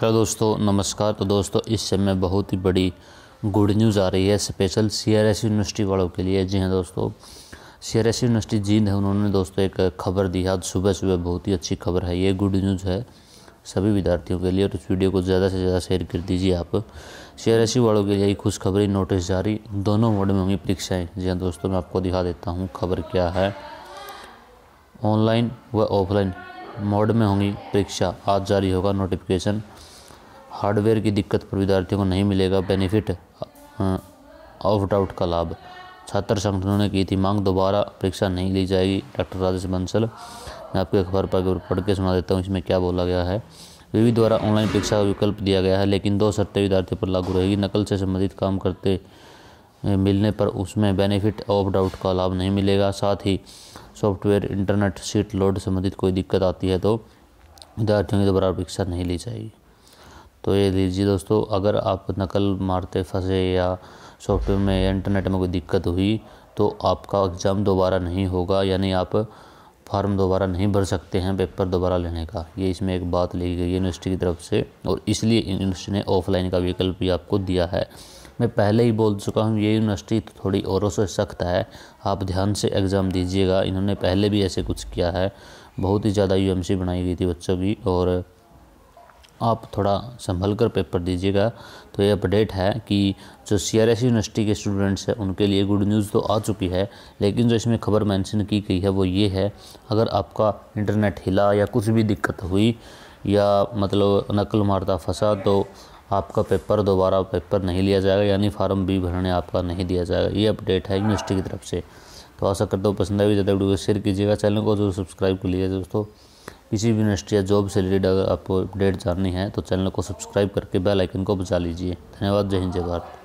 hello दोस्तों नमस्कार तो दोस्तों इस समय बहुत ही बड़ी गुड न्यूज़ आ रही है special C R S university वालों के लिए जी हाँ दोस्तों C R S university Jind है उन्होंने दोस्तों एक खबर दी है आज सुबह सुबह बहुत ही अच्छी खबर है ये गुड न्यूज़ है सभी विद्यार्थियों के लिए और तो इस वीडियो को ज़्यादा से ज़्यादा शेयर कर दीजिए आप सी आर एस सी वालों के लिए खुशखबरी नोटिस जारी दोनों मोड में होंगी परीक्षाएँ जी हाँ दोस्तों मैं आपको दिखा देता हूँ खबर क्या है ऑनलाइन व ऑफलाइन मोड में होंगी परीक्षा आज जारी होगा नोटिफिकेशन हार्डवेयर की दिक्कत पर विद्यार्थियों को नहीं मिलेगा बेनिफिट ऑफ डाउट का लाभ छात्र संगठनों ने की थी मांग दोबारा परीक्षा नहीं ली जाएगी डॉक्टर राजेश बंसल मैं आपके अखबार पर पढ़ के सुना देता हूँ इसमें क्या बोला गया है विवि द्वारा ऑनलाइन परीक्षा का विकल्प दिया गया है लेकिन दो शर्तें विद्यार्थियों पर लागू रहेगी नकल से संबंधित काम करते मिलने पर उसमें बेनिफिट ऑफ डाउट का लाभ नहीं मिलेगा साथ ही सॉफ्टवेयर इंटरनेट सीट लोड संबंधित कोई दिक्कत आती है तो विद्यार्थियों की दोबारा तो परीक्षा नहीं ली जाएगी तो ये लीजिए दोस्तों अगर आप नकल मारते फंसे या सॉफ्टवेयर में या इंटरनेट में कोई दिक्कत हुई तो आपका एग्ज़ाम दोबारा नहीं होगा यानी आप फार्म दोबारा नहीं भर सकते हैं पेपर दोबारा लेने का ये इसमें एक बात ली गई है यूनिवर्सिटी की तरफ से और इसलिए यूनिवर्सिटी ने ऑफलाइन का विकल्प भी आपको दिया है मैं पहले ही बोल चुका हूँ ये यूनिवर्सिटी तो थोड़ी औरों से सख्त है आप ध्यान से एग्ज़ाम दीजिएगा इन्होंने पहले भी ऐसे कुछ किया है बहुत ही ज़्यादा यूएमसी बनाई गई थी बच्चों की और आप थोड़ा संभल कर पेपर दीजिएगा तो ये अपडेट है कि जो सी आर एस यूनिवर्सिटी के स्टूडेंट्स हैं उनके लिए गुड न्यूज़ तो आ चुकी है लेकिन जो इसमें खबर मेंशन की गई है वो ये है अगर आपका इंटरनेट हिला या कुछ भी दिक्कत हुई या मतलब नकल मारता फंसा तो आपका पेपर दोबारा पेपर नहीं लिया जाएगा यानी फार्म बी भरने आपका नहीं दिया जाएगा ये अपडेट है यूनिवर्सिटी की तरफ से तो आशा करता हूँ पसंद आई ज़्यादा वीडियो शेयर कीजिएगा चैनल को जरूर सब्सक्राइब कर लीजिएगा दोस्तों किसी भी यूनिवर्सिटी या जॉब से रिलेटेड अगर आपको अपडेट जाननी है तो चैनल को सब्सक्राइब करके बेल आइकन को बचा लीजिए धन्यवाद जय हिंद जय भारत